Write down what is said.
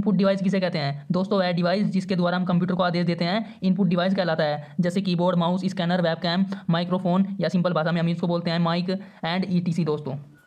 input device किसे कहते हैं दोस्तों वह डिवाइस जिसके द्वारा हम कंप्यूटर को आदेश देते हैं इनपुट डिवाइस कहलाता है जैसे keyboard mouse scanner webcam microphone या सिंपल भाषा में हम इसको बोलते हैं माइक एंड ई दोस्तों